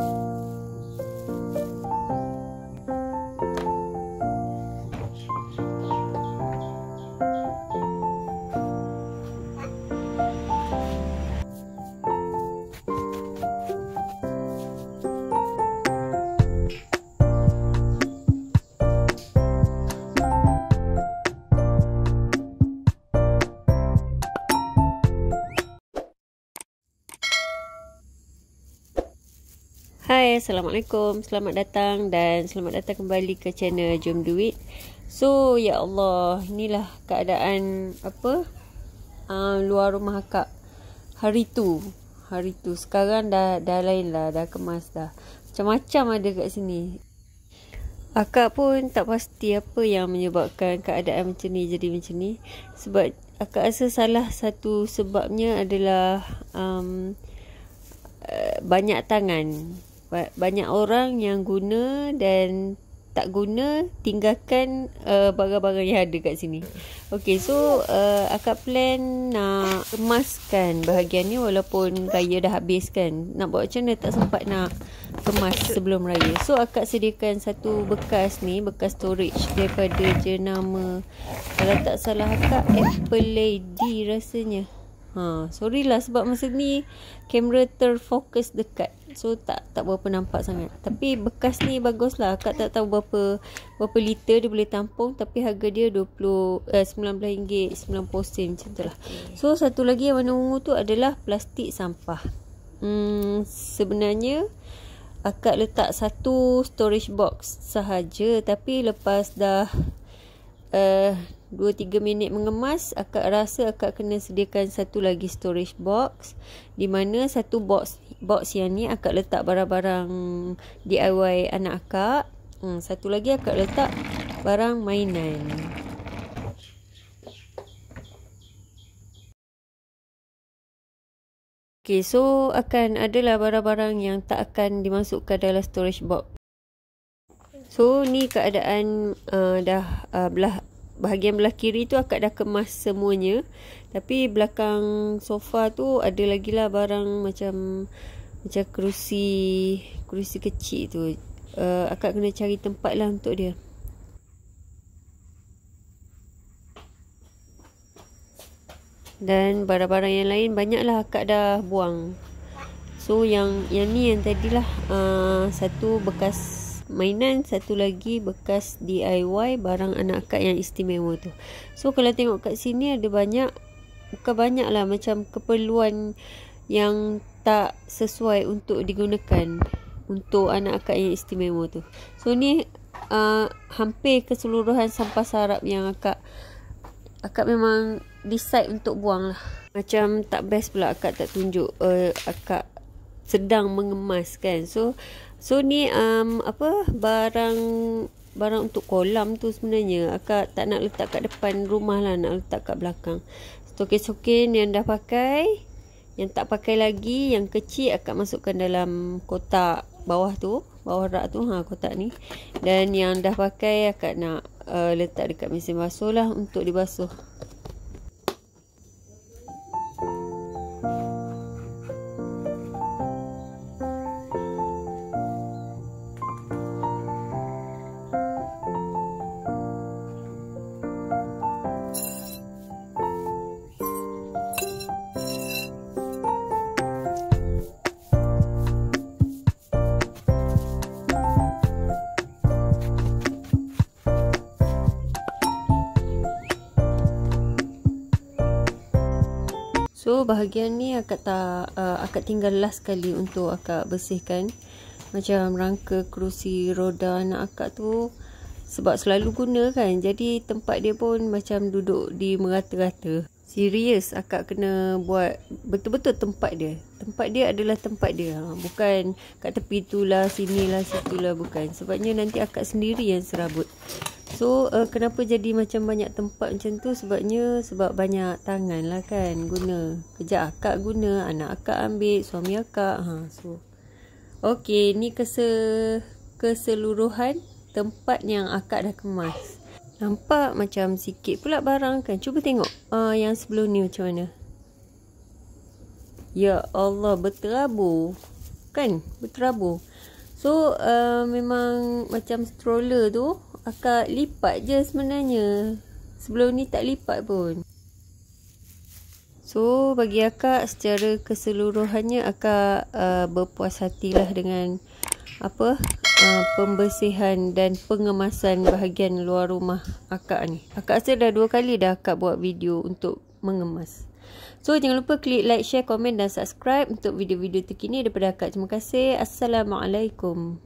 you Hai, Assalamualaikum. Selamat datang dan selamat datang kembali ke channel Jom Duit. So, ya Allah, inilah keadaan apa uh, luar rumah akak hari tu. Hari tu. Sekarang dah, dah lain lah, dah kemas dah. Macam-macam ada kat sini. Akak pun tak pasti apa yang menyebabkan keadaan macam ni jadi macam ni. Sebab akak rasa salah satu sebabnya adalah... Um, banyak tangan banyak orang yang guna dan tak guna tinggalkan uh, barang-barang yang ada kat sini. Okay so uh, akak plan nak kemaskan bahagian ni walaupun raya dah habis kan. Nak buat macam mana tak sempat nak kemas sebelum raya. So akak sediakan satu bekas ni bekas storage daripada jenama kalau tak salah akak Apple Lady rasanya. Ha, sorry lah sebab masa ni kamera terfokus dekat. So tak tak berapa nampak sangat. Tapi bekas ni bagus lah. Kak tak tahu berapa berapa liter dia boleh tampung. Tapi harga dia RM19.90 eh, macam tu lah. So satu lagi yang warna ungu tu adalah plastik sampah. Hmm, sebenarnya akak letak satu storage box sahaja tapi lepas dah uh, 2-3 minit mengemas, akak rasa akak kena sediakan satu lagi storage box di mana satu box box yang ni akak letak barang-barang DIY anak akak. Hmm, satu lagi akak letak barang mainan. Okay, so akan adalah barang-barang yang tak akan dimasukkan dalam storage box. So, ni keadaan uh, dah uh, belah bahagian belah kiri tu akak dah kemas semuanya tapi belakang sofa tu ada lagi lah barang macam macam kerusi kerusi kecil tu uh, akak kena cari tempat lah untuk dia dan barang-barang yang lain banyak lah akak dah buang so yang yang ni yang tadilah uh, eh, satu bekas mainan satu lagi bekas DIY barang anak akak yang istimewa tu so kalau tengok kat sini ada banyak bukan banyak lah macam keperluan yang tak sesuai untuk digunakan untuk anak akak yang istimewa tu so ni uh, hampir keseluruhan sampah sarap yang akak akak memang decide untuk buang lah macam tak best pula akak tak tunjuk uh, akak sedang mengemas kan so So ni um, apa barang barang untuk kolam tu sebenarnya akak tak nak letak kat depan rumah lah nak letak kat belakang. Stokin-stokin yang dah pakai yang tak pakai lagi yang kecil akak masukkan dalam kotak bawah tu bawah rak tu ha kotak ni dan yang dah pakai akak nak uh, letak dekat mesin basuh lah untuk dibasuh. So bahagian ni akak tak uh, akak tinggal last sekali untuk akak bersihkan macam rangka kerusi roda anak akak tu sebab selalu guna kan jadi tempat dia pun macam duduk di merata-rata serius akak kena buat betul-betul tempat dia tempat dia adalah tempat dia ha, bukan kat tepi tu lah sini lah situ lah bukan sebabnya nanti akak sendiri yang serabut So uh, kenapa jadi macam banyak tempat macam tu Sebabnya sebab banyak tangan lah kan Guna Kejap akak guna Anak akak ambil Suami akak ha, so. Okay ni kese keseluruhan tempat yang akak dah kemas Nampak macam sikit pula barang kan Cuba tengok uh, yang sebelum ni macam mana Ya Allah berterabur Kan berterabur So uh, memang macam stroller tu akak lipat je sebenarnya. Sebelum ni tak lipat pun. So bagi akak secara keseluruhannya akak uh, berpuas hatilah dengan apa uh, pembersihan dan pengemasan bahagian luar rumah akak ni. Akak rasa dah dua kali dah akak buat video untuk mengemas. So jangan lupa klik like, share, komen dan subscribe untuk video-video terkini daripada akak. Terima kasih. Assalamualaikum.